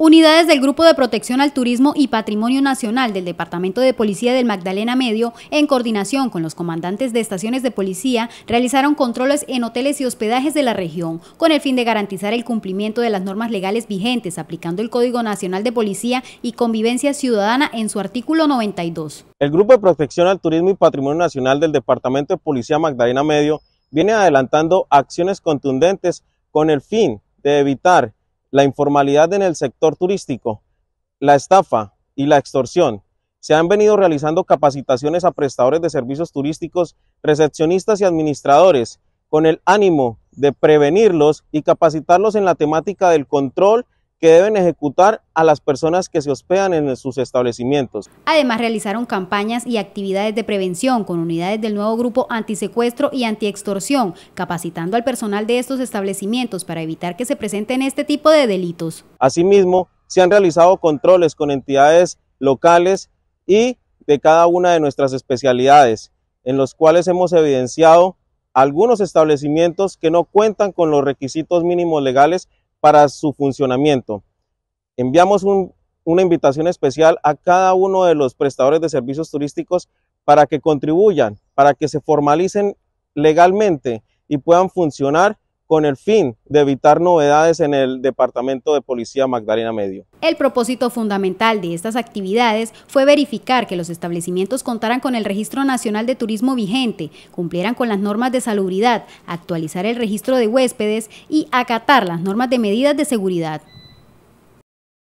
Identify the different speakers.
Speaker 1: Unidades del Grupo de Protección al Turismo y Patrimonio Nacional del Departamento de Policía del Magdalena Medio, en coordinación con los comandantes de estaciones de policía, realizaron controles en hoteles y hospedajes de la región, con el fin de garantizar el cumplimiento de las normas legales vigentes, aplicando el Código Nacional de Policía y Convivencia Ciudadana en su artículo 92.
Speaker 2: El Grupo de Protección al Turismo y Patrimonio Nacional del Departamento de Policía Magdalena Medio viene adelantando acciones contundentes con el fin de evitar la informalidad en el sector turístico, la estafa y la extorsión. Se han venido realizando capacitaciones a prestadores de servicios turísticos, recepcionistas y administradores con el ánimo de prevenirlos y capacitarlos en la temática del control que deben ejecutar a las personas que se hospedan en sus establecimientos.
Speaker 1: Además, realizaron campañas y actividades de prevención con unidades del nuevo grupo antisecuestro y antiextorsión, capacitando al personal de estos establecimientos para evitar que se presenten este tipo de delitos.
Speaker 2: Asimismo, se han realizado controles con entidades locales y de cada una de nuestras especialidades, en los cuales hemos evidenciado algunos establecimientos que no cuentan con los requisitos mínimos legales para su funcionamiento. Enviamos una invitación especial a cada uno de los prestadores de servicios turísticos para que contribuyan, para que se formalicen legalmente y puedan funcionar con el fin de evitar novedades en el Departamento de Policía Magdalena Medio.
Speaker 1: El propósito fundamental de estas actividades fue verificar que los establecimientos contaran con el Registro Nacional de Turismo vigente, cumplieran con las normas de salubridad, actualizar el registro de huéspedes y acatar las normas de medidas de seguridad.